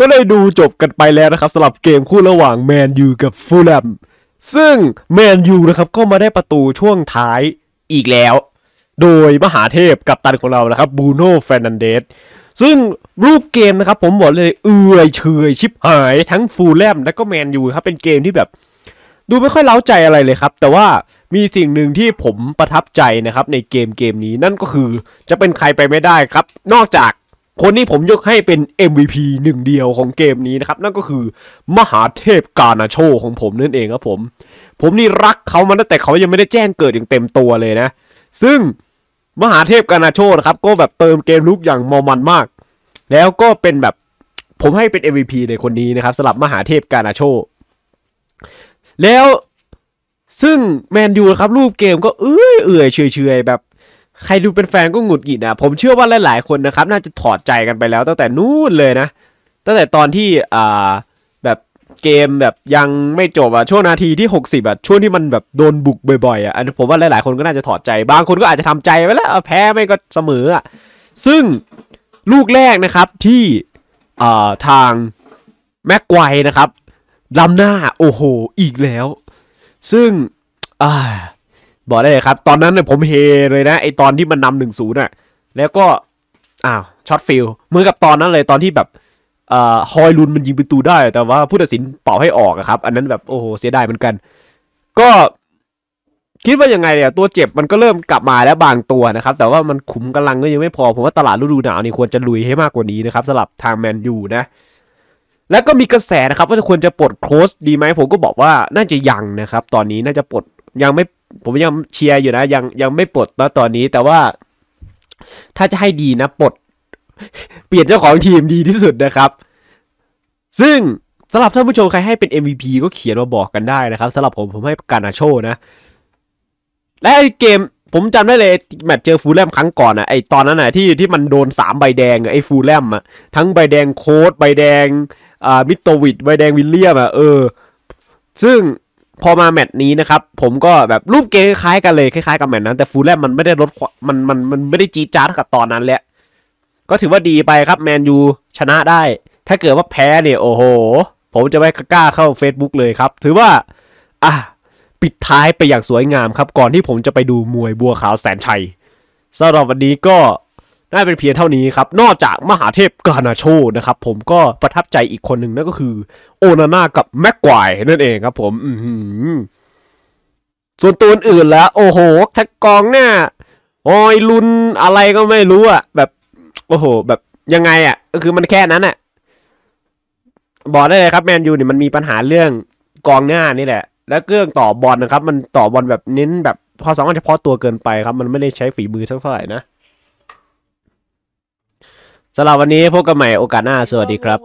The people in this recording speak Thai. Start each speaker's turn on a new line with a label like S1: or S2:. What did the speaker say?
S1: ก็ได้ดูจบกันไปแล้วนะครับสำหรับเกมคู่ระหว่างแมนยูกับฟูลแลมซึ่งแมนยูนะครับก็มาได้ประตูช่วงท้ายอีกแล้ว โดยมหาเทพกับตันของเรานะครับบูโน่แฟนันเดสซึ่งรูปเกมนะครับผมบอกเลยเอื่อยเฉยชิบหาย ทั้งฟูลแลมและก็แมนยูครับเป็นเกมที่แบบ ดูไม่ค่อยเล้าใจอะไรเลยครับ แต่ว่ามีสิ่งหนึ่งที่ผมประทับใจนะครับในเกมเกมนี้นั่นก็คือจะเป็นใครไปไม่ได้ครับ นอกจากคนนี้ผมยกให้เป็น MVP หนึ่งเดียวของเกมนี้นะครับนั่นก็คือมหาเทพกาณาโชของผมนั่นเองครับผม ผมนี่รักเขามาตั้งแต่เขายังไม่ได้แจ้งเกิดอย่างเต็มตัวเลยนะ ซึ่งมหาเทพกาณาโชนะครับก็แบบเติมเกมลุกอย่างมอมันมาก แล้วก็เป็นแบบผมให้เป็น MVP เลยคนนี้นะครับสำหรับมหาเทพกาณาโชแล้วซึ่งแมนยูครับรูปเกมก็เอื้อยเอื่อยเฉยๆแบบใครดูเป็นแฟนก็หงุดหงิดนะผมเชื่อว่าหลายๆคนนะครับ น่าจะถอดใจกันไปแล้วตั้งแต่นู่นเลยนะ ตั้งแต่ตอนที่อ่าแบบเกมแบบยังไม่จบอะช่วงนาทีที่ 60อะช่วงที่มันแบบโดนบุกบ่อย ๆอะอัน ผมว่าหลาย ๆ คนก็น่าจะถอดใจ บางคนก็อาจจะทำใจไปแล้วแพ้ไม่ก็เสมออะซึ่งลูกแรกนะครับที่อ่าทางแม็กไกวนะครับล้ำหน้าโอ้โห อีกแล้ว ซึ่งอ่าบอกได้เลยครับตอนนั้นเนี่ยผมเฮเลยนะไอตอนที่มันนำหนึ่งศูนย์อ่ะ แล้วก็อ้าวช็อตฟิลเหมือนกับตอนนั้นเลยตอนที่แบบ เอ่อฮอยลุนมันยิงประตูได้ แต่ว่าผู้ตัดสินเป่าให้ออกอะครับ อันนั้นแบบโอ้โหเสียดายเหมือนกัน ก็คิดว่ายังไงเนี่ยตัวเจ็บมันก็เริ่มกลับมาแล้วบางตัวนะครับ แต่ว่ามันขุมกำลังก็ยังไม่พอผมว่าตลาดฤดูหนาวนี่ควรจะลุยให้มากกว่านี้นะครับสลับทางแมนยูนะแล้วก็มีกระแสนะครับว่าจะควรจะปลดโคสดีไหมผมก็บอกว่าน่าจะยังนะครับ ตอนนี้น่าจะปลดยังไม่ผมยังเชียร์อยู่นะ ยังยังไม่ปลดนะตอนนี้ แต่ว่าถ้าจะให้ดีนะ ปลด เปลี่ยนเจ้าของทีมดีที่สุดนะครับ ซึ่งสำหรับท่านผู้ชมใครให้เป็น MVP ก็เขียนมาบอกกันได้นะครับสำหรับผมผมให้การนาโชนะ และไอเกมผมจำได้เลย แมตช์เจอฟูลแลมครั้งก่อนนะไอตอนนั้นนะที่ที่มันโดนสามใบแดง ไอฟูลแลมอะทั้งใบแดงโค้ดใบแดงอ่ามิตโตวิดใบแดงวิลเลียมอะเออซึ่งพอมาแมตช์นี้นะครับ ผมก็แบบรูปเกมคล้ายกันเลยคล้าย ๆกับแมตช์นั้น แต่ฟูลแลมมันไม่ได้ลดมันมันมันไม่ได้จีจ้าเท่ากับตอนนั้นแหละก็ถือว่าดีไปครับแมนยูชนะได้ ถ้าเกิดว่าแพ้ เนี่ยโอ้โห ผมจะไม่กล้าเข้า Facebook เลยครับ ถือว่า อ่ะปิดท้ายไปอย่างสวยงามครับก่อนที่ผมจะไปดูมวยบัวขาวแสนชัยสำหรับวันนี้ก็ได้เป็นเพียงเท่านี้ครับ นอกจากมหาเทพกานาโชนะครับ ผมก็ประทับใจอีกคนหนึ่งนั่นก็คือ โอนาน่ากับแม็กควายนั่นเองครับผมส่วนตัวอื่นแล้ว โอ้โหทักกองเนี่ยออยลุนอะไรก็ไม่รู้อะแบบ โอ้โห แบบยังไงอะก็คือมันแค่นั้นอะบอกได้เลยครับแมนยูเนี่ยมันมีปัญหาเรื่องกองหน้านี่แหละ และเครื่องต่อบอลนะครับ มันต่อบอลแบบเน้น แบบพอสองอันเฉพาะตัวเกินไปครับ มันไม่ได้ใช้ฝีมือสักเท่าไหร่นะสำหรับวันนี้พบกันใหม่โอกาสหน้าสวัสดีครับ